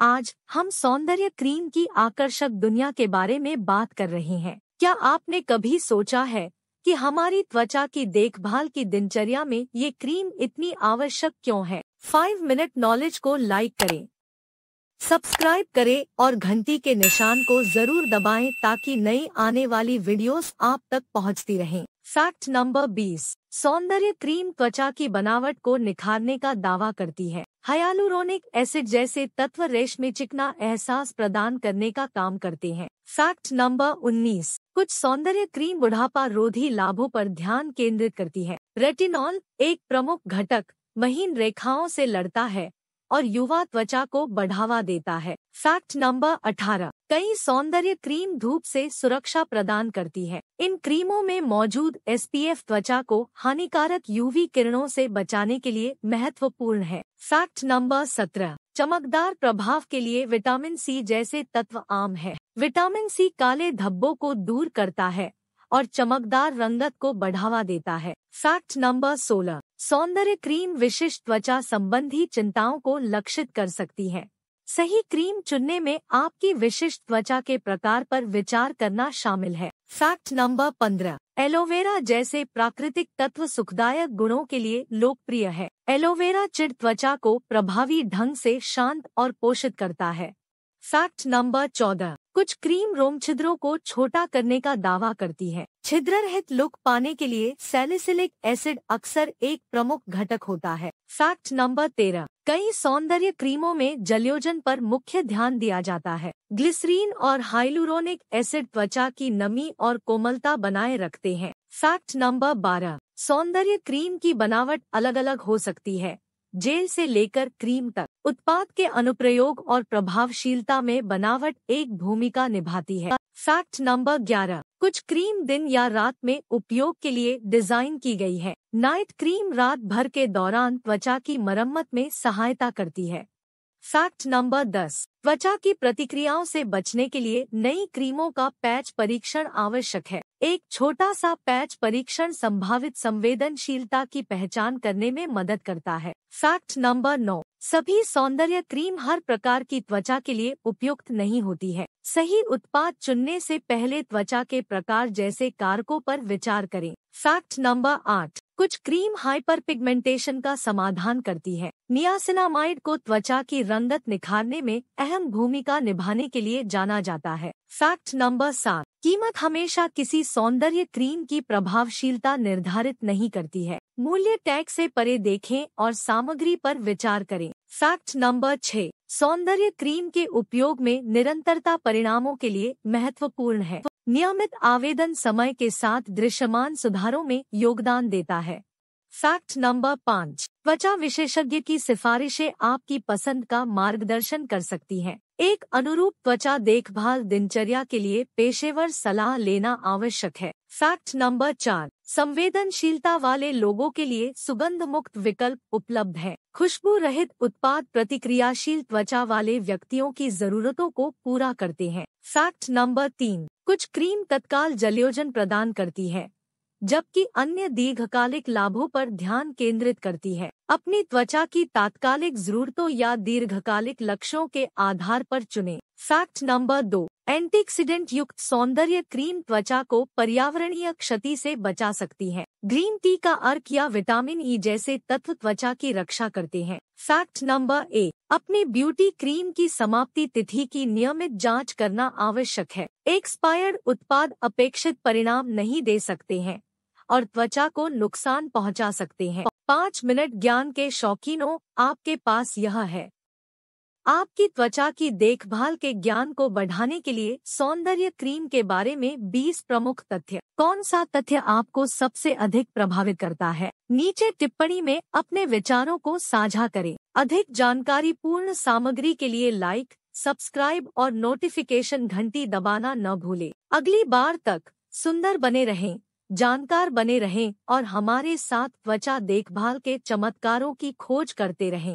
आज हम सौंदर्य क्रीम की आकर्षक दुनिया के बारे में बात कर रहे हैं क्या आपने कभी सोचा है कि हमारी त्वचा की देखभाल की दिनचर्या में ये क्रीम इतनी आवश्यक क्यों है फाइव मिनट नॉलेज को लाइक करें सब्सक्राइब करें और घंटी के निशान को जरूर दबाएं ताकि नई आने वाली वीडियोस आप तक पहुंचती रहें फैक्ट नंबर 20 सौंदर्य क्रीम त्वचा की बनावट को निखारने का दावा करती है हयालुरोनिक एसिड जैसे तत्व रेशमी चिकना एहसास प्रदान करने का काम करते हैं फैक्ट नंबर 19 कुछ सौंदर्य क्रीम बुढ़ापा रोधी लाभों पर ध्यान केंद्रित करती है रेटिनॉल एक प्रमुख घटक महीन रेखाओं से लड़ता है और युवा त्वचा को बढ़ावा देता है फैक्ट नंबर 18 कई सौंदर्य क्रीम धूप से सुरक्षा प्रदान करती है इन क्रीमों में मौजूद एसपीएफ त्वचा को हानिकारक यूवी किरणों से बचाने के लिए महत्वपूर्ण है फैक्ट नंबर 17 चमकदार प्रभाव के लिए विटामिन सी जैसे तत्व आम है विटामिन सी काले धब्बों को दूर करता है और चमकदार रंगत को बढ़ावा देता है फैक्ट नंबर सोलह सौंदर्य क्रीम विशिष्ट त्वचा संबंधी चिंताओं को लक्षित कर सकती है सही क्रीम चुनने में आपकी विशिष्ट त्वचा के प्रकार पर विचार करना शामिल है फैक्ट नंबर पंद्रह एलोवेरा जैसे प्राकृतिक तत्व सुखदायक गुणों के लिए लोकप्रिय है एलोवेरा चिड़ त्वचा को प्रभावी ढंग से शांत और पोषित करता है फैक्ट नंबर चौदह कुछ क्रीम रोम छिद्रों को छोटा करने का दावा करती है छिद्र रहित लुक पाने के लिए सैलिसिलिक एसिड अक्सर एक प्रमुख घटक होता है फैक्ट नंबर तेरह कई सौंदर्य क्रीमों में जलयोजन पर मुख्य ध्यान दिया जाता है ग्लिसरीन और हाइलुरोनिक एसिड त्वचा की नमी और कोमलता बनाए रखते हैं फैक्ट नंबर बारह सौंदर्य क्रीम की बनावट अलग अलग हो सकती है जेल से लेकर क्रीम तक उत्पाद के अनुप्रयोग और प्रभावशीलता में बनावट एक भूमिका निभाती है फैक्ट नंबर ग्यारह कुछ क्रीम दिन या रात में उपयोग के लिए डिजाइन की गई है नाइट क्रीम रात भर के दौरान त्वचा की मरम्मत में सहायता करती है फैक्ट नंबर दस त्वचा की प्रतिक्रियाओं से बचने के लिए नई क्रीमों का पैच परीक्षण आवश्यक है एक छोटा सा पैच परीक्षण संभावित संवेदनशीलता की पहचान करने में मदद करता है फैक्ट नंबर नौ सभी सौंदर्य क्रीम हर प्रकार की त्वचा के लिए उपयुक्त नहीं होती है सही उत्पाद चुनने से पहले त्वचा के प्रकार जैसे कारकों पर विचार करें फैक्ट नंबर आठ कुछ क्रीम हाइपर पिगमेंटेशन का समाधान करती है नियासिनामाइड को त्वचा की रंगत निखारने में अहम भूमिका निभाने के लिए जाना जाता है फैक्ट नंबर सात कीमत हमेशा किसी सौंदर्य क्रीम की प्रभावशीलता निर्धारित नहीं करती है मूल्य टैग से परे देखें और सामग्री पर विचार करें फैक्ट नंबर छः सौंदर्य क्रीम के उपयोग में निरंतरता परिणामों के लिए महत्वपूर्ण है नियमित आवेदन समय के साथ दृश्यमान सुधारों में योगदान देता है फैक्ट नंबर पाँच त्वचा विशेषज्ञ की सिफारिशें आपकी पसंद का मार्गदर्शन कर सकती हैं एक अनुरूप त्वचा देखभाल दिनचर्या के लिए पेशेवर सलाह लेना आवश्यक है फैक्ट नंबर चार संवेदनशीलता वाले लोगों के लिए सुगंध मुक्त विकल्प उपलब्ध है खुशबू रहित उत्पाद प्रतिक्रियाशील त्वचा वाले व्यक्तियों की जरूरतों को पूरा करते हैं फैक्ट नंबर तीन कुछ क्रीम तत्काल जलयोजन प्रदान करती है जबकि अन्य दीर्घकालिक लाभों पर ध्यान केंद्रित करती है अपनी त्वचा की तात्कालिक जरूरतों या दीर्घकालिक लक्ष्यों के आधार पर चुने फैक्ट नंबर दो एंटीऑक्सीडेंट युक्त सौंदर्य क्रीम त्वचा को पर्यावरणीय क्षति से बचा सकती है ग्रीन टी का अर्क या विटामिन ई e जैसे तत्व त्वचा की रक्षा करते हैं फैक्ट नंबर ए अपनी ब्यूटी क्रीम की समाप्ति तिथि की नियमित जांच करना आवश्यक है एक्सपायर्ड उत्पाद अपेक्षित परिणाम नहीं दे सकते हैं और त्वचा को नुकसान पहुंचा सकते हैं पाँच मिनट ज्ञान के शौकीनों आपके पास यह है आपकी त्वचा की देखभाल के ज्ञान को बढ़ाने के लिए सौंदर्य क्रीम के बारे में 20 प्रमुख तथ्य कौन सा तथ्य आपको सबसे अधिक प्रभावित करता है नीचे टिप्पणी में अपने विचारों को साझा करें अधिक जानकारी पूर्ण सामग्री के लिए लाइक सब्सक्राइब और नोटिफिकेशन घंटी दबाना न भूलें अगली बार तक सुंदर बने रहें जानकार बने रहें और हमारे साथ त्वचा देखभाल के चमत्कारों की खोज करते रहें